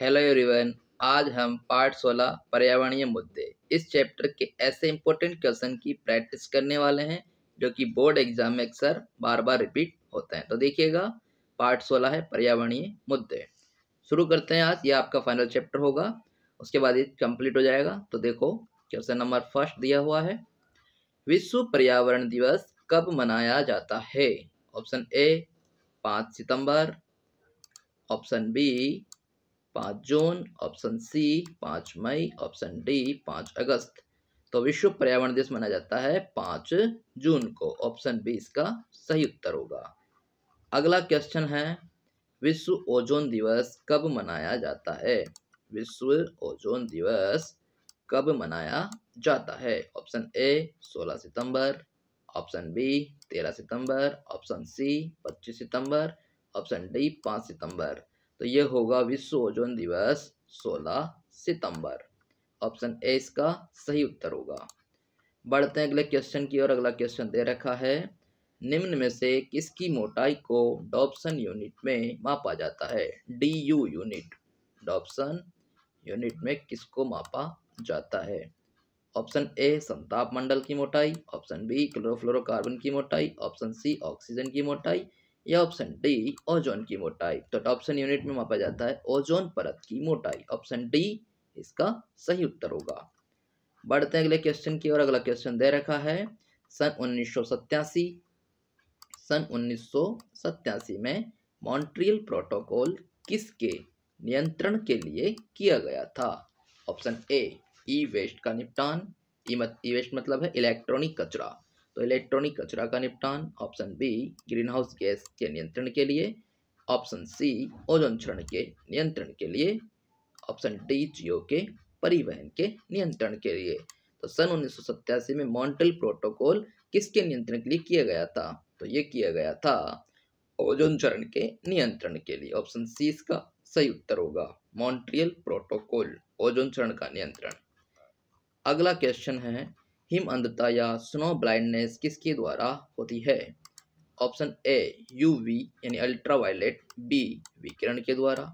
hello everyone आज हम part 16 पर्यावरणीय मुद्दे इस चैप्टर के ऐसे इंपॉर्टेंट क्वेश्चन की प्रैक्टिस करने वाले हैं जो कि बोर्ड एग्जाम में अक्सर बार बार रिपीट होते हैं तो देखिएगा पार्ट 16 है पर्यावरणीय मुद्दे शुरू करते हैं आज ये आपका फाइनल चैप्टर होगा उसके बाद ये कंप्लीट हो जाएगा तो देखो क्वेश्चन नंबर फर्स्ट दिया हुआ है विश्व पर्यावरण दिवस कब मनाया जाता है ऑप्शन ए पाँच सितंबर ऑप्शन बी पाँच जून ऑप्शन सी पाँच मई ऑप्शन डी पाँच अगस्त तो विश्व पर्यावरण दिवस मनाया जाता है पाँच जून को ऑप्शन बी इसका सही उत्तर होगा अगला क्वेश्चन है विश्व ओजोन दिवस कब मनाया जाता है विश्व ओजोन दिवस कब मनाया जाता है ऑप्शन ए 16 सितंबर ऑप्शन बी 13 सितंबर ऑप्शन सी 25 सितंबर ऑप्शन डी 5 सितंबर तो ये होगा विश्व ओजोन दिवस 16 सितंबर ऑप्शन ए इसका सही उत्तर होगा बढ़ते हैं अगले क्वेश्चन की ओर अगला क्वेश्चन दे रखा है निम्न में से किसकी मोटाई को डॉप्सन यूनिट में मापा जाता है D U unit Dobson unit में किसको मापा जाता है ऑप्शन ए संताप मंडल की मोटाई ऑप्शन बी क्लोरोफ्लोरोकार्बन की मोटाई ऑप्शन सी ऑक्सीजन की मोटाई या ऑप्शन डी ओजोन की मोटाई तो ऑप्शन यूनिट में मापा जाता है ओजोन परत की मोटाई ऑप्शन डी इसका सही उत्तर होगा बढ़ते हैं अगले क्वेश्चन की और अगला क्वेश्चन दे रखा है सन उन्नीस सन उन्नीस में मॉन्ट्रियल प्रोटोकॉल किसके नियंत्रण के लिए किया गया था ऑप्शन ए ई वेस्ट का निपटान ई वेस्ट मतलब है इलेक्ट्रॉनिक कचरा तो इलेक्ट्रॉनिक कचरा का निपटान option B green house gas के नियंत्रण के लिए ऑप्शन सी ओजोन क्षरण के नियंत्रण के लिए ऑप्शन डी जियो के परिवहन के नियंत्रण के लिए तो सन उन्नीस में मॉन्ट्रल प्रोटोकॉल किसके नियंत्रण के लिए किया गया था तो ये किया गया था ओजोन चरण के नियंत्रण के लिए ऑप्शन सी इसका सही उत्तर होगा मॉन्ट्रियल प्रोटोकॉल ओजोन चरण का नियंत्रण अगला क्वेश्चन है हिम अंधता या स्नो ब्लाइंडनेस किसके द्वारा होती है ऑप्शन ए यूवी यानी अल्ट्रावायलेट बी विकिरण के द्वारा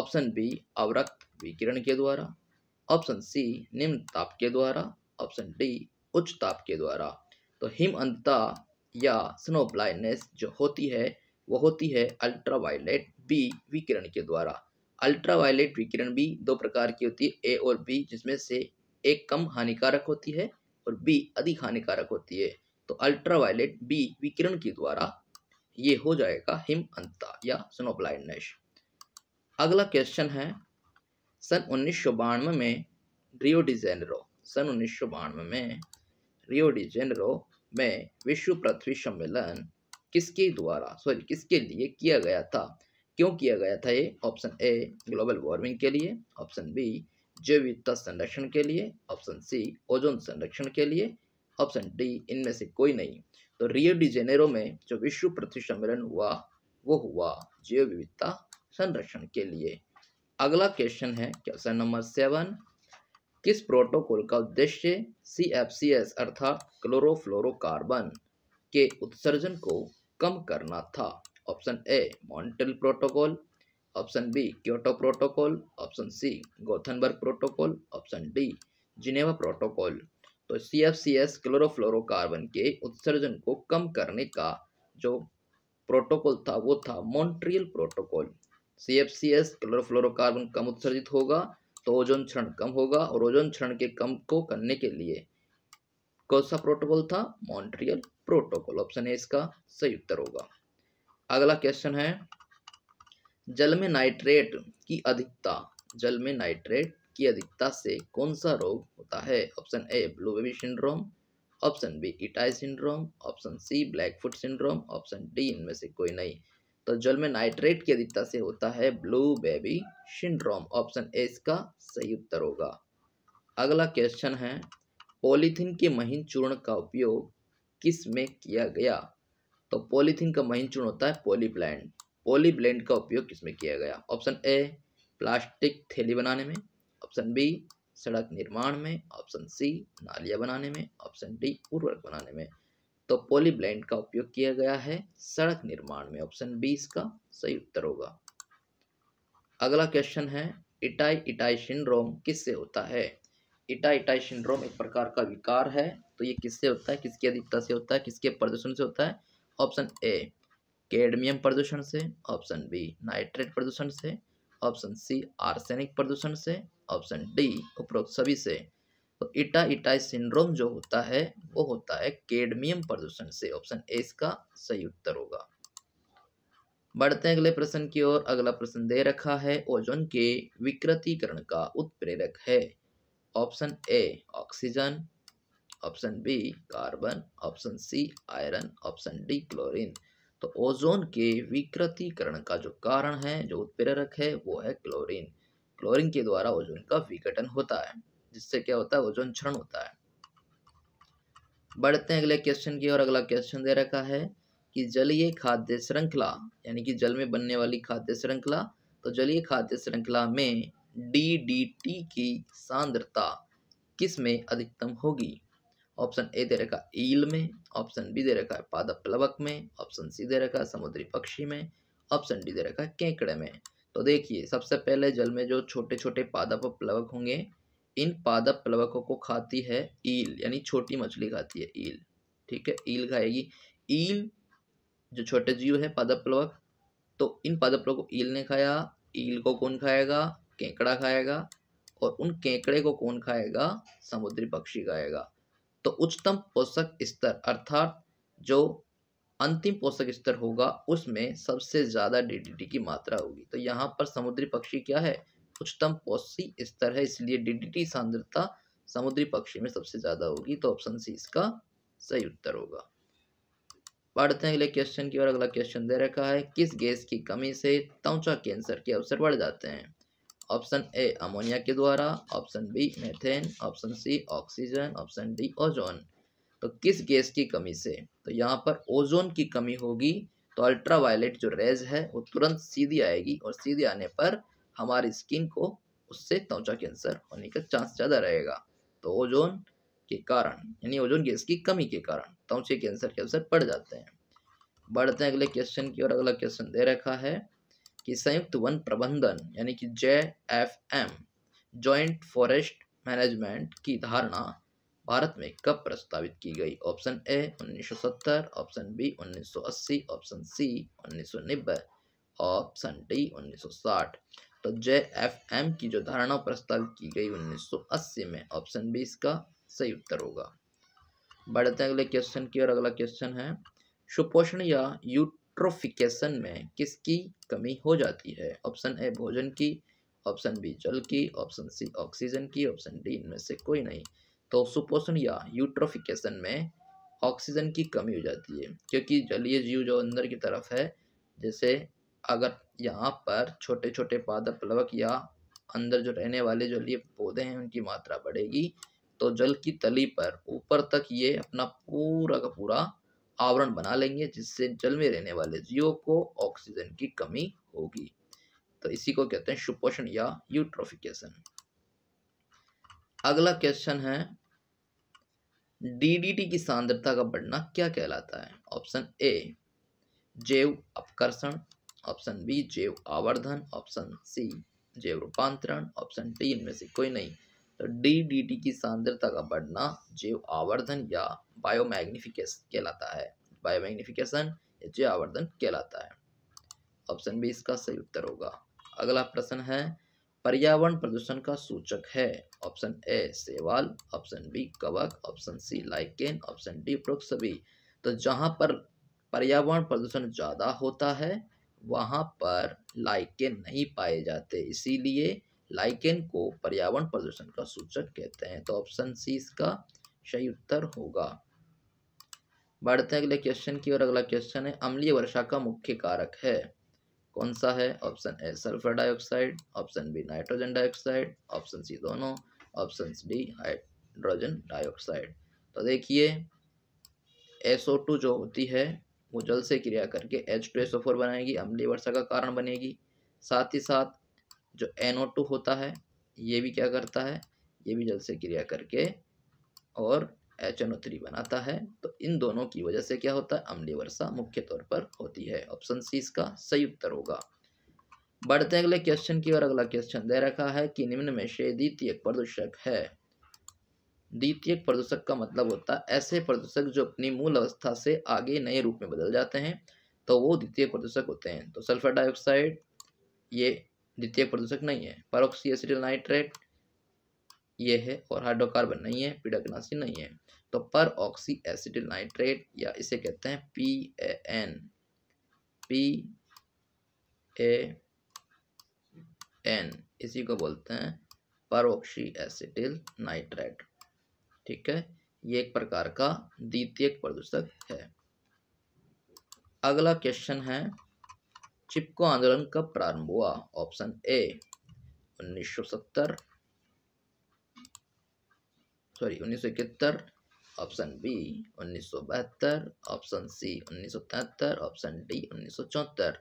ऑप्शन बी अवरक्त विकिरण के द्वारा ऑप्शन सी निम्न ताप के द्वारा ऑप्शन डी उच्च ताप के द्वारा तो हिम अंधता या स्नो ब्लाइंडनेस जो होती है वो होती है अल्ट्रावायलेट बी विकिरण के द्वारा अल्ट्रावायलेट विकिरण भी दो प्रकार की होती है ए और बी जिसमें से एक कम हानिकारक होती है और बी अधिक हानिकारक होती है तो अल्ट्रावायलेट बी विकिरण के द्वारा ये हो जाएगा हिम अंता या स्नो ब्लाइंडनेस अगला क्वेश्चन है सन उन्नीस में रियो डिजेनरो सन उन्नीस में रियो डिजेनरो में विश्व पृथ्वी सम्मेलन किसके द्वारा सॉरी किसके लिए किया गया था क्यों किया गया था ये ऑप्शन ए ग्लोबल वार्मिंग के लिए ऑप्शन बी जैव विविधता संरक्षण के लिए ऑप्शन सी ओजोन संरक्षण के लिए ऑप्शन डी इनमें से कोई नहीं तो रियो डी जेनेरो में जो विश्व पृथ्वी सम्मेलन हुआ वो हुआ जैव विविधता संरक्षण के लिए अगला क्वेश्चन है क्वेश्चन नंबर सेवन किस प्रोटोकॉल का उद्देश्य सी एफ सी एस अर्थात क्लोरोफ्लोरोकार्बन के उत्सर्जन को कम करना था option A Montreal protocol option B Kyoto protocol option C Gothenburg protocol option D Geneva protocol तो C F C s chlorofluorocarbon के उत्सर्जन को कम करने का जो प्रोटोकॉल था वो था Montreal protocol C F C s chlorofluorocarbon कम उत्सर्जित होगा तो ओजोन क्षण कम होगा और ओजोन क्षण के कम को करने के लिए कौन सा प्रोटोकॉल था मॉन्ट्रियल प्रोटोकॉल ऑप्शन ए इसका सही उत्तर होगा अगला क्वेश्चन है जल में नाइट्रेट की अधिकता जल में नाइट्रेट की अधिकता से कौन सा रोग होता है option A blue baby syndrome option B Itai syndrome option C black foot syndrome option D इनमें से कोई नहीं तो जल में नाइट्रेट की अधिकता से होता है blue baby syndrome option A इसका सही उत्तर होगा अगला क्वेश्चन है पॉलीथीन के महीन चूर्ण का उपयोग किस में किया गया तो पॉलीथीन का महीन चूर्ण होता है पॉलीप्लैंड ब्लेंड का उपयोग किसमें किया गया ऑप्शन ए प्लास्टिक थैली बनाने में ऑप्शन बी सड़क निर्माण में ऑप्शन सी नालियाँ बनाने में ऑप्शन डी उर्वरक बनाने में तो ब्लेंड का उपयोग किया गया है सड़क निर्माण में ऑप्शन बी इसका सही उत्तर होगा अगला क्वेश्चन है इटाई इटाई सिंड्रोम किससे होता है इटाई इटाई सिंड्रोम एक प्रकार का विकार है तो ये किससे होता है किसकी अधिकता से होता है किसके प्रदूषण से होता है ऑप्शन ए कैडमियम प्रदूषण से ऑप्शन बी नाइट्रेट प्रदूषण से ऑप्शन सी आर्सेनिक प्रदूषण से ऑप्शन डी उपरोक्त सभी से तो इटा इटा सिंड्रोम जो होता है वो होता है कैडमियम प्रदूषण से ऑप्शन ए इसका सही उत्तर होगा बढ़ते हैं अगले प्रश्न की ओर अगला प्रश्न दे रखा है ओजोन के विकृतिकरण का उत्प्रेरक है option A oxygen option B carbon option C iron option D chlorine तो ओजोन के विकृतिकरण का जो कारण है जो उत्प्रेरक है वो है क्लोरीन क्लोरीन के द्वारा ओजोन का विघटन होता है जिससे क्या होता है ओजोन क्षण होता है बढ़ते हैं अगले क्वेश्चन की और अगला क्वेश्चन दे रखा है कि जलीय खाद्य श्रृंखला यानी कि जल में बनने वाली खाद्य श्रृंखला तो जलीय खाद्य श्रृंखला में डी डी टी की सांद्रता किस में अधिकतम होगी ऑप्शन ए दे रखा है ईल में ऑप्शन बी दे रखा है पादप प्लवक में ऑप्शन सी दे रखा है समुद्री पक्षी में ऑप्शन डी दे रखा है केकड़े में तो देखिए सबसे पहले जल में जो छोटे छोटे पादप प्लवक होंगे इन पादप प्लवकों को खाती है ईल यानी छोटी मछली खाती है ईल ठीक है ईल खाएगी ईल जो छोटे जीव है पादप प्लवक तो इन पादप प्लवक को ईल ने खाया ईल को कौन खाएगा केकड़ा खाएगा और उन केकड़े को कौन खाएगा समुद्री पक्षी खाएगा तो उच्चतम पोषक स्तर अर्थात जो अंतिम पोषक स्तर होगा उसमें सबसे ज़्यादा डीडीटी की मात्रा होगी तो यहाँ पर समुद्री पक्षी क्या है उच्चतम पोषी स्तर है इसलिए डीडीटी सांद्रता समुद्री पक्षी में सबसे ज़्यादा होगी तो ऑप्शन सी इसका सही उत्तर होगा पढ़ते हैं अगले क्वेश्चन की और अगला क्वेश्चन दे रखा है किस गैस की कमी से त्वचा कैंसर के अवसर बढ़ जाते हैं ऑप्शन ए अमोनिया के द्वारा option B methane option C oxygen option D ozone तो किस गैस की कमी से तो यहाँ पर ओजोन की कमी होगी तो अल्ट्रावायलेट जो रेज है वो तुरंत सीधी आएगी और सीधे आने पर हमारी स्किन को उससे त्वचा कैंसर होने का चांस ज़्यादा रहेगा तो ओजोन के कारण यानी ओजोन गैस की कमी के कारण त्वचे कैंसर के अवसर पड़ जाते हैं बढ़ते हैं अगले क्वेश्चन की और अगला क्वेश्चन दे रखा है कि संयुक्त वन प्रबंधन यानी कि J F M joint forest management की धारणा भारत में कब प्रस्तावित की गई option A 1970 option B 1980 option C उन्नीस ऑप्शन डी 1960 तो जे एफ एम की जो धारणा प्रस्तावित की गई 1980 में ऑप्शन बी इसका सही उत्तर होगा बढ़ते हैं अगले क्वेश्चन की और अगला क्वेश्चन है सुपोषण या यू यूट्रोफिकेशन में किसकी कमी हो जाती है ऑप्शन ए भोजन की ऑप्शन बी जल की ऑप्शन सी ऑक्सीजन की ऑप्शन डी इनमें से कोई नहीं तो सुपोषण या यूट्रोफिकेशन में ऑक्सीजन की कमी हो जाती है क्योंकि जलीय जीव जो अंदर की तरफ है जैसे अगर यहाँ पर छोटे छोटे पादप प्लवक या अंदर जो रहने वाले जो लिए पौधे हैं उनकी मात्रा बढ़ेगी तो जल की तली पर ऊपर तक ये अपना पूरा का पूरा आवरण बना लेंगे जिससे जल में रहने वाले जीवों को ऑक्सीजन की कमी होगी तो इसी को कहते हैं सुपोषण या यूट्रोफिकेशन अगला क्वेश्चन है डीडीटी की सांद्रता का बढ़ना क्या कहलाता है ऑप्शन ए जैव अपकर्षण ऑप्शन बी जैव आवर्धन ऑप्शन सी जैव रूपांतरण ऑप्शन डी इनमें से कोई नहीं तो डी की सांद्रता का बढ़ना जैव आवर्धन या बायोमैग्निफिकेशन कहलाता है बायोमैग्निफिकेशन या जैव आवर्धन कहलाता है ऑप्शन बी इसका सही उत्तर होगा अगला प्रश्न है पर्यावरण प्रदूषण का सूचक है ऑप्शन ए सेवाल ऑप्शन बी कवक option C lichen option D प्रोक्सबी तो जहाँ पर पर्यावरण प्रदूषण ज़्यादा होता है वहाँ पर लाइकेन नहीं पाए जाते इसीलिए लाइकेन को पर्यावरण प्रदूषण का सूचक कहते हैं तो ऑप्शन सी इसका सही उत्तर होगा बढ़ते हैं अगले क्वेश्चन की और अगला क्वेश्चन है अम्लीय वर्षा का मुख्य कारक है कौन सा है option A sulphur dioxide option B nitrogen dioxide option C दोनों ऑप्शन डी हाइड्रोजन डाइऑक्साइड तो देखिए SO2 जो होती है वो जल से क्रिया करके H2SO4 बनाएगी अम्लीय वर्षा का कारण बनेगी साथ ही साथ जो NO2 होता है ये भी क्या करता है ये भी जल से क्रिया करके और एच एन ओ थ्री बनाता है तो इन दोनों की वजह से क्या होता है अम्ली वर्षा मुख्य तौर पर होती है ऑप्शन सी इसका सही उत्तर होगा बढ़ते हैं अगले क्वेश्चन की ओर अगला क्वेश्चन दे रखा है कि निम्न में से द्वितीय प्रदूषक है द्वितीय प्रदूषक का मतलब होता है ऐसे प्रदूषक जो अपनी मूल अवस्था से आगे नए रूप में बदल जाते हैं तो वो द्वितीय प्रदूषक होते हैं तो सल्फर डाइऑक्साइड ये द्वितीय प्रदूषक नहीं है परोक्सी नाइट्रेट ये है और हाइड्रोकार्बन नहीं है पीडकनाशी नहीं है तो पर ऑक्सी नाइट्रेट या इसे कहते हैं P A N P A N इसी को बोलते हैं ऑक्सी एसिडिल नाइट्रेट ठीक है ये एक प्रकार का द्वितीयक प्रदूषक है अगला क्वेश्चन है चिपको आंदोलन कब प्रारंभ हुआ option A 1970 sorry 1971 option B 1972 option C तिहत्तर ऑप्शन डी चौहत्तर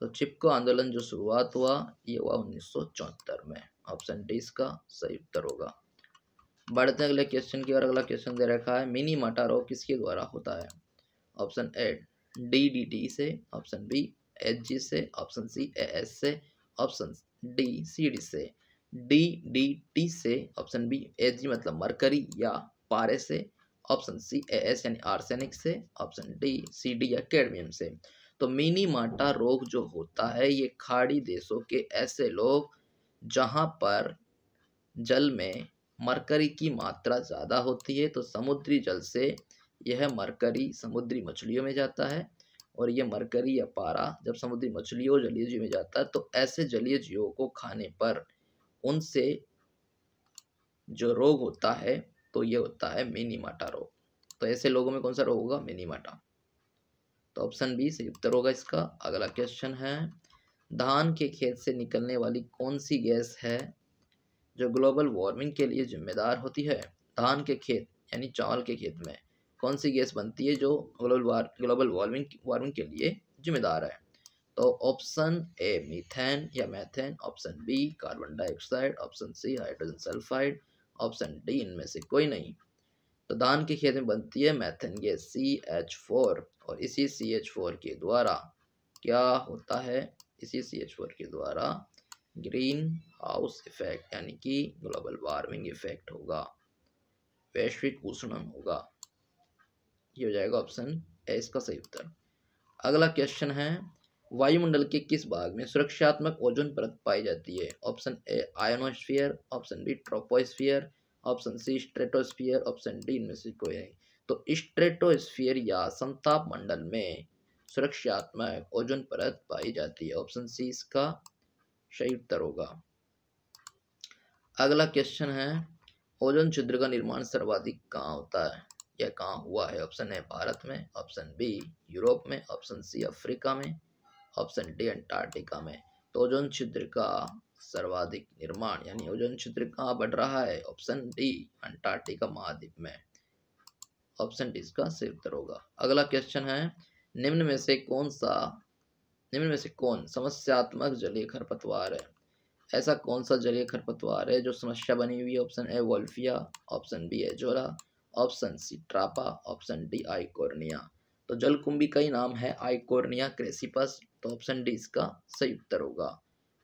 तो चिपको आंदोलन जो शुरुआत हुआ ये हुआ चौहत्तर में ऑप्शन डी इसका सही उत्तर होगा बढ़ते अगले क्वेश्चन की ओर अगला क्वेश्चन दे रखा है मिनी मटारो किसके द्वारा होता है option A D D T से ऑप्शन बी एच जी से ऑप्शन सी ए एस से ऑप्शन डी सी डी से डी डी टी से ऑप्शन बी एच जी मतलब मरकरी या पारे से ऑप्शन सी ए एस यानी आर्सेनिक से ऑप्शन डी सी डी या कैडमियम से तो मिनी माटा रोग जो होता है ये खाड़ी देशों के ऐसे लोग जहाँ पर जल में मरकरी की मात्रा ज़्यादा होती है तो समुद्री जल से यह मरकरी समुद्री मछलियों में जाता है और ये मरकरी या पारा जब समुद्री मछलियों जलीय जीव में जाता है तो ऐसे जलीय जीवों को खाने पर उनसे जो रोग होता है तो ये होता है मिनीमाटा रोग तो ऐसे लोगों में कौन सा रोग होगा मिनीमाटा तो ऑप्शन बी सही उत्तर होगा इसका अगला क्वेश्चन है धान के खेत से निकलने वाली कौन सी गैस है जो ग्लोबल वार्मिंग के लिए जिम्मेदार होती है धान के खेत यानी चावल के खेत में कौन सी गैस बनती है जो global war global warming warming के लिए जिम्मेदार है तो ऑप्शन ए मीथेन या methane option B carbon dioxide option C hydrogen sulphide option D इनमें से कोई नहीं तो धान के खेत में बनती है methane gas C H four और इसी सी एच फोर के द्वारा क्या होता है इसी सी एच फोर के द्वारा ग्रीन हाउस इफेक्ट यानी कि ग्लोबल वार्मिंग इफेक्ट होगा वैश्विक उष्णन होगा ये हो जाएगा ऑप्शन ए इसका सही उत्तर अगला क्वेश्चन है वायुमंडल के किस भाग में सुरक्षात्मक ओजोन परत पाई जाती है option A ionosphere option B troposphere option C stratosphere option D इनमें से कोई नहीं तो स्ट्रेटोस्फियर या संताप मंडल में सुरक्षात्मक ओजोन परत पाई जाती है ऑप्शन सी इसका सही उत्तर होगा अगला क्वेश्चन है ओजोन छिद्र का निर्माण सर्वाधिक कहाँ होता है यह कहाँ हुआ है ऑप्शन ए भारत में ऑप्शन बी यूरोप में ऑप्शन सी अफ्रीका में ऑप्शन डी अंटार्कटिका में तो ओजोन छिद्र का सर्वाधिक निर्माण यानी ओजोन छिद्र कहाँ बढ़ रहा है ऑप्शन डी अंटार्कटिका महाद्वीप में ऑप्शन डी इसका सही उत्तर होगा अगला क्वेश्चन है निम्न में से कौन सा निम्न में से कौन समस्यात्मक जलीय खरपतवार है ऐसा कौन सा जलीय खरपतवार है जो समस्या बनी हुई है option A Wolffia option B Azolla option C Trapa option D Eichhornia तो जलकुंभी का ही नाम है आइकोर्निया क्रेसिपस तो ऑप्शन डी इसका सही उत्तर होगा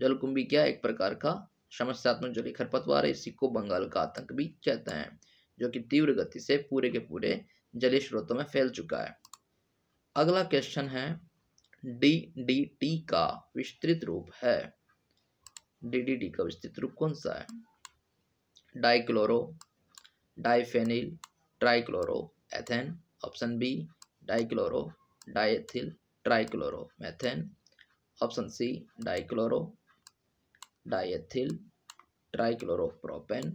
जलकुंभी क्या एक प्रकार का समस्यात्मक जली खरपतवार है इसी को बंगाल का आतंक भी कहते हैं जो कि तीव्र गति से पूरे के पूरे जलीय स्रोतों में फैल चुका है अगला क्वेश्चन है डी डी टी का विस्तृत रूप है डी डी टी का विस्तृत रूप कौन सा है dichloro diphenyl trichloro ethane option B dichloro diethyl trichloro methane option C dichloro diethyl trichloro propane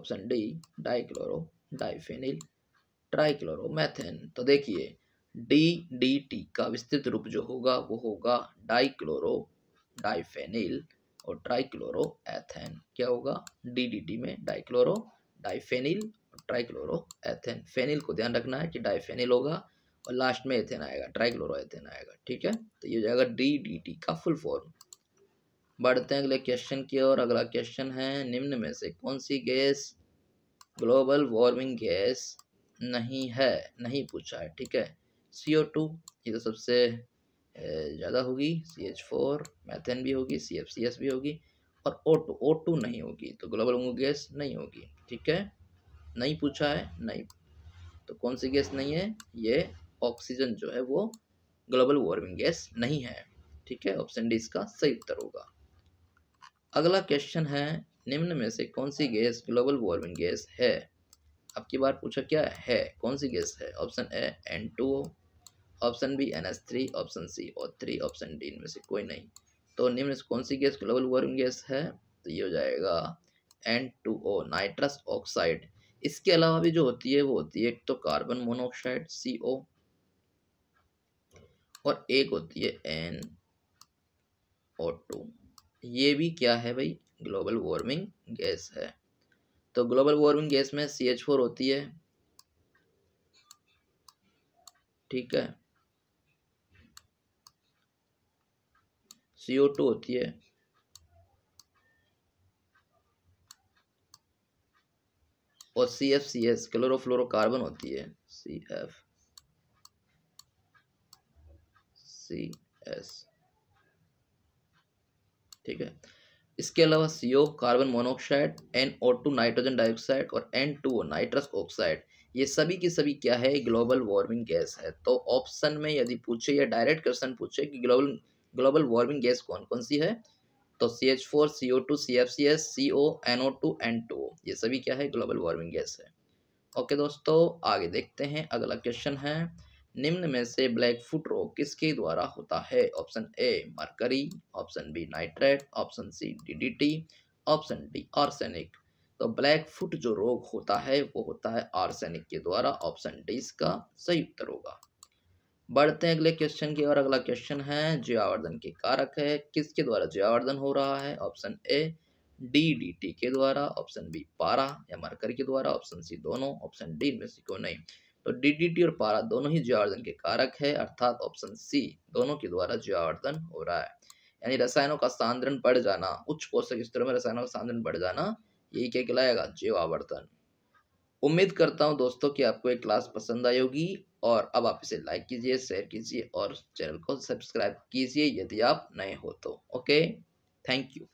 option D dichloro diphenyl trichloro methane तो देखिए डी डी टी का विस्तृत रूप जो होगा वो होगा डाइक्लोरो डाइफेनिल और ट्राइक्लोरो एथेन क्या होगा डी डी टी में dichloro diphenyl trichloro ethane phenyl को ध्यान रखना है कि डाइफेनिल होगा और लास्ट में एथेन आएगा ट्राइक्लोरो एथेन आएगा ठीक है तो ये हो जाएगा डी डी टी का फुल फॉर्म बढ़ते हैं अगले क्वेश्चन की ओर अगला क्वेश्चन है निम्न में से कौन सी गैस ग्लोबल वार्मिंग गैस नहीं है नहीं पूछा है ठीक है सी ओ टू ये तो सबसे ज़्यादा होगी सी एच फोर मैथेन भी होगी सी एफ सी एस भी होगी और ओ टू ओ टू नहीं होगी तो ग्लोबल वार्मिंग गैस नहीं होगी ठीक है नहीं पूछा है नहीं तो कौन सी गैस नहीं है ये ऑक्सीजन जो है वो ग्लोबल वार्मिंग गैस नहीं है ठीक है ऑप्शन डी इसका सही उत्तर होगा अगला क्वेश्चन है निम्न में से कौन सी गैस ग्लोबल वार्मिंग गैस है अब की बार पूछा क्या है कौन सी गैस है option A N two option B N S three option C O three option D इनमें से कोई नहीं तो निम्न से कौन सी गैस ग्लोबल वार्मिंग गैस है तो ये हो जाएगा N two O nitrous oxide इसके अलावा भी जो होती है वो होती है एक तो कार्बन मोनोऑक्साइड सी ओ और एक होती है एन ओ टू ये भी क्या है भाई ग्लोबल वार्मिंग गैस है तो ग्लोबल वार्मिंग गैस में सी एच फोर होती है ठीक है सी ओ टू होती है और C F C s chlorofluorocarbon होती है सी एफ सी एस ठीक है इसके अलावा CO carbon monoxide N O two nitrogen dioxide और एन टू नाइट्रस ऑक्साइड ये सभी की सभी क्या है ग्लोबल वार्मिंग गैस है तो ऑप्शन में यदि पूछे या डायरेक्ट क्वेश्चन पूछे कि ग्लोबल ग्लोबल वार्मिंग गैस कौन कौन सी है तो C H four C O two C F C s C O N O two N two O ये सभी क्या है ग्लोबल वार्मिंग गैस है ओके दोस्तों आगे देखते हैं अगला क्वेश्चन है निम्न में से ब्लैक फुट रोग किसके द्वारा होता है option A mercury option B nitrate option C DDT option D arsenic तो ब्लैक फुट जो रोग होता है वो होता है आर्सेनिक के द्वारा ऑप्शन डी इसका सही उत्तर होगा बढ़ते हैं अगले क्वेश्चन की और अगला क्वेश्चन है जयावर्धन के कारक है किसके द्वारा जयावर्धन हो रहा है option A D D T के द्वारा ऑप्शन बी पारा या मरकर के द्वारा ऑप्शन सी दोनों ऑप्शन डी में से क्यों नहीं तो डी डी टी और पारा दोनों ही जयावर्धन के कारक है अर्थात ऑप्शन सी दोनों के द्वारा जयावर्धन हो रहा है यानी रसायनों का सांद्रण बढ़ जाना उच्च पोषक स्तरों में रसायनों का सांद्रण बढ़ जाना यही क्या कहलाएगा जैवावर्तन उम्मीद करता हूँ दोस्तों कि आपको एक क्लास पसंद आई होगी और अब आप इसे लाइक कीजिए शेयर कीजिए और चैनल को सब्सक्राइब कीजिए यदि आप नए हो तो ओके थैंक यू